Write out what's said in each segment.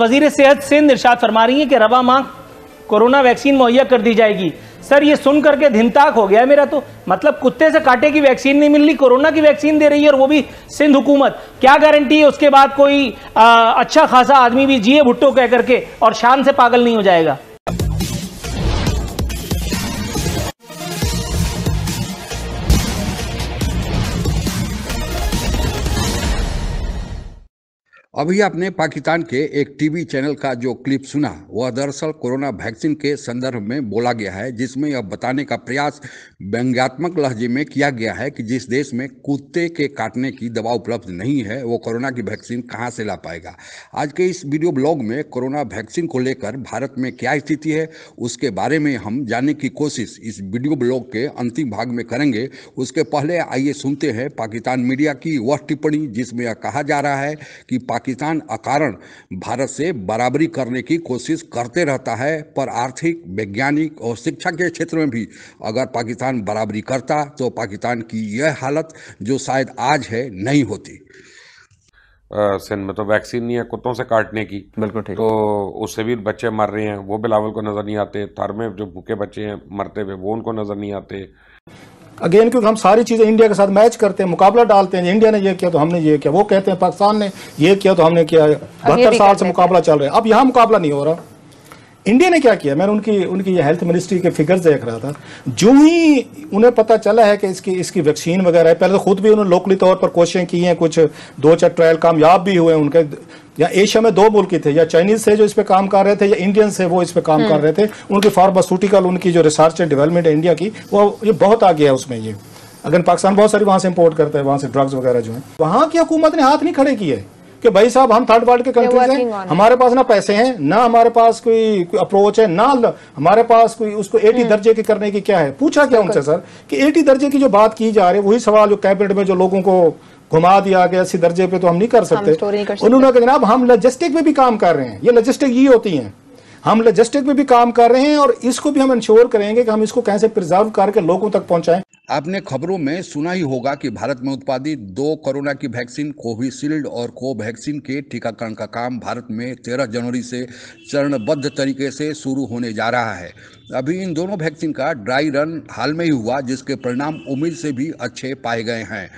वजीर सेहत सिंध इर्शाद फरमा रही है कि रवा माह कोरोना वैक्सीन मुहैया कर दी जाएगी सर ये सुन करके धिनताक हो गया मेरा तो मतलब कुत्ते से काटे की वैक्सीन नहीं मिल रही कोरोना की वैक्सीन दे रही है और वो भी सिंध हुकूमत क्या गारंटी है उसके बाद कोई आ, अच्छा खासा आदमी भी जिए भुट्टो कह करके और शान से पागल नहीं हो जाएगा अभी आपने पाकिस्तान के एक टीवी चैनल का जो क्लिप सुना वह दरअसल कोरोना वैक्सीन के संदर्भ में बोला गया है जिसमें यह बताने का प्रयास व्यंग्यात्मक लहजे में किया गया है कि जिस देश में कुत्ते के काटने की दवा उपलब्ध नहीं है वो कोरोना की वैक्सीन कहाँ से ला पाएगा आज के इस वीडियो ब्लॉग में कोरोना वैक्सीन को लेकर भारत में क्या स्थिति है उसके बारे में हम जानने की कोशिश इस वीडियो ब्लॉग के अंतिम भाग में करेंगे उसके पहले आइए सुनते हैं पाकिस्तान मीडिया की वह टिप्पणी जिसमें यह कहा जा रहा है कि पाकिस्तान अकारण भारत से बराबरी करने की कोशिश करते रहता है पर आर्थिक वैज्ञानिक और शिक्षा के क्षेत्र में भी अगर पाकिस्तान बराबरी करता तो पाकिस्तान की यह हालत जो शायद आज है नहीं होती सिंध में तो वैक्सीन नहीं है कुत्तों से काटने की बिल्कुल ठीक तो उससे भी बच्चे मर रहे हैं वो बिलावल को नज़र नहीं आते थर में जो भूखे बच्चे हैं मरते हुए वो उनको नज़र नहीं आते अगेन क्योंकि हम सारी चीज़ें इंडिया के साथ मैच करते हैं मुकाबला डालते हैं इंडिया ने ये किया तो हमने ये किया वो कहते हैं पाकिस्तान ने ये किया तो हमने किया बहत्तर साल से मुकाबला चल रहा है अब यहाँ मुकाबला नहीं हो रहा इंडिया ने क्या किया मैंने उनकी उनकी ये हेल्थ मिनिस्ट्री के फिगर्स देख रहा था जो ही उन्हें पता चला है कि इसकी इसकी वैक्सीन वगैरह है पहले तो खुद भी उन्होंने लोकली तौर पर कोशिशें की हैं कुछ दो चार ट्रायल कामयाब भी हुए उनके या एशिया में दो मुल्क थे या चाइनीज थे जो इस पर काम कर रहे थे या इंडियन थे वो इस पर काम हम्म। कर रहे थे उनकी फार्मास्यूटिकल उनकी जो रिसर्च एंड डेवलपमेंट है इंडिया की वो ये बहुत आगे है उसमें ये अगर पाकिस्तान बहुत सारी वहां से इम्पोर्ट करते हैं वहां से ड्रग्स वगैरह जो है वहां की हुकूमत ने हाथ नहीं खड़े किए कि भाई साहब हम थर्ड वर्ल्ड के कंट्रीज हैं हमारे पास ना पैसे हैं ना हमारे पास कोई, कोई अप्रोच है ना हमारे पास कोई उसको एटी हम्म। दर्जे के करने की क्या है पूछा क्या उनसे सर कि एटी दर्जे की जो बात की जा रही है वही सवाल जो कैबिनेट में जो लोगों को घुमा दिया गया इसी दर्जे पे तो हम नहीं कर सकते उन्होंने कहा जनाब हम लॉजिस्टिक में भी काम कर रहे हैं ये लॉजिस्टिक ये होती हैं हम लॉजिस्टिक में भी काम कर रहे हैं और इसको भी हम इंश्योर करेंगे कि हम इसको कैसे प्रिजर्व करके लोगों तक पहुंचाएं आपने खबरों में सुना ही होगा कि भारत में उत्पादित दो कोरोना की वैक्सीन कोविशील्ड और कोवैक्सीन के टीकाकरण का काम भारत में 13 जनवरी से चरणबद्ध तरीके से शुरू होने जा रहा है अभी इन दोनों वैक्सीन का ड्राई रन हाल में ही हुआ जिसके परिणाम उम्मीद से भी अच्छे पाए गए हैं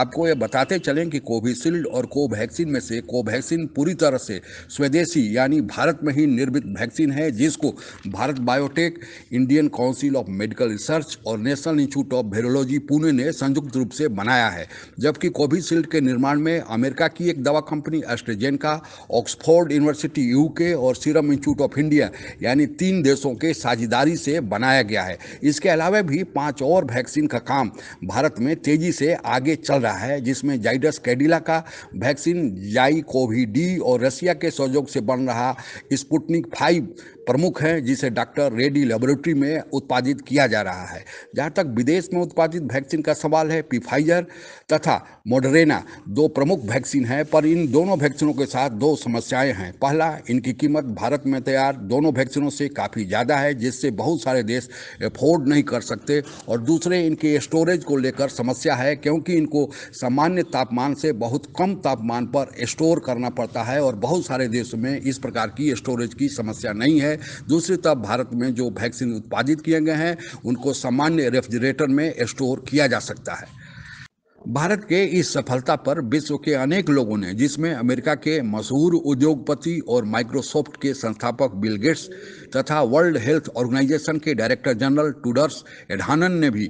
आपको ये बताते चलें कि कोविशील्ड और कोवैक्सीन में से कोवैक्सीन पूरी तरह से स्वदेशी यानी भारत में ही निर्मित वैक्सीन है जिसको Bharat biotech Indian council of medical research और national institute of virology Pune ने संयुक्त रूप से बनाया है जबकि कोविशील्ड के निर्माण में अमेरिका की एक दवा कंपनी एस्ट्रेजेन का ऑक्सफोर्ड यूनिवर्सिटी यूके और सीरम इंस्टीट्यूट ऑफ इंडिया यानी तीन देशों के साझेदारी से बनाया गया है इसके अलावा भी पाँच और वैक्सीन का काम भारत में तेजी से आगे चल रहा है जिसमें जाइडस कैडिला का वैक्सीन जाई कोविडी और रशिया के सहयोग से बन रहा स्पुटनिक फाइव प्रमुख हैं जिसे डॉक्टर रेड्डी लेबोरेटरी में उत्पादित किया जा रहा है जहाँ तक विदेश में उत्पादित वैक्सीन का सवाल है पीफाइजर तथा मोडरेना दो प्रमुख वैक्सीन हैं पर इन दोनों वैक्सीनों के साथ दो समस्याएं हैं पहला इनकी कीमत भारत में तैयार दोनों वैक्सीनों से काफ़ी ज़्यादा है जिससे बहुत सारे देश अफोर्ड नहीं कर सकते और दूसरे इनके स्टोरेज को लेकर समस्या है क्योंकि इनको सामान्य तापमान से बहुत कम तापमान पर स्टोर करना पड़ता है और बहुत सारे देशों में इस प्रकार की स्टोरेज की समस्या नहीं है है दूसरी तरफ भारत में जो वैक्सीन उत्पादित किए गए हैं उनको सामान्य रेफ्रिजरेटर में स्टोर किया जा सकता है भारत के इस सफलता पर विश्व के अनेक लोगों ने जिसमें अमेरिका के मशहूर उद्योगपति और माइक्रोसॉफ्ट के संस्थापक बिल गेट्स तथा वर्ल्ड हेल्थ ऑर्गेनाइजेशन के डायरेक्टर जनरल टूडर्स एडहानन ने भी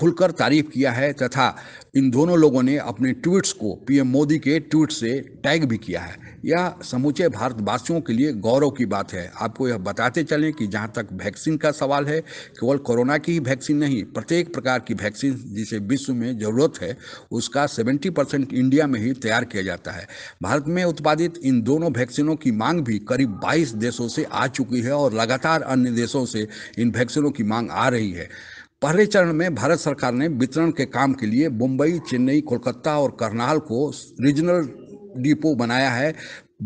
खुलकर तारीफ किया है तथा इन दोनों लोगों ने अपने ट्वीट्स को पीएम मोदी के ट्वीट से टैग भी किया है यह समूचे भारतवासियों के लिए गौरव की बात है आपको यह बताते चलें कि जहां तक वैक्सीन का सवाल है केवल कोरोना की ही वैक्सीन नहीं प्रत्येक प्रकार की वैक्सीन जिसे विश्व में ज़रूरत है उसका 70 परसेंट इंडिया में ही तैयार किया जाता है भारत में उत्पादित इन दोनों वैक्सीनों की मांग भी करीब बाईस देशों से आ चुकी है और लगातार अन्य देशों से इन वैक्सीनों की मांग आ रही है पहले चरण में भारत सरकार ने वितरण के काम के लिए मुंबई चेन्नई कोलकाता और करनाल को रीजनल डिपो बनाया है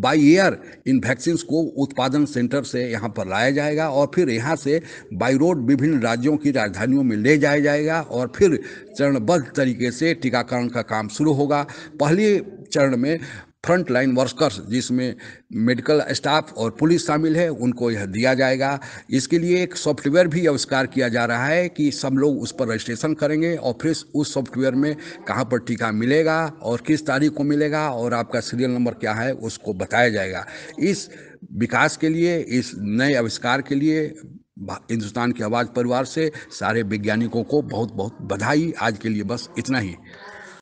बाई एयर इन वैक्सीन्स को उत्पादन सेंटर से यहाँ पर लाया जाएगा और फिर यहाँ से बाई रोड विभिन्न राज्यों की राजधानियों में ले जाया जाएगा और फिर चरणबद्ध तरीके से टीकाकरण का काम शुरू होगा पहले चरण में फ्रंट लाइन वर्कर्स जिसमें मेडिकल स्टाफ और पुलिस शामिल है उनको यह दिया जाएगा इसके लिए एक सॉफ्टवेयर भी आविष्कार किया जा रहा है कि सब लोग उस पर रजिस्ट्रेशन करेंगे और फिर उस सॉफ्टवेयर में कहाँ पर टीका मिलेगा और किस तारीख को मिलेगा और आपका सीरियल नंबर क्या है उसको बताया जाएगा इस विकास के लिए इस नए आविष्कार के लिए हिंदुस्तान की आवाज़ परिवार से सारे वैज्ञानिकों को बहुत बहुत बधाई आज के लिए बस इतना ही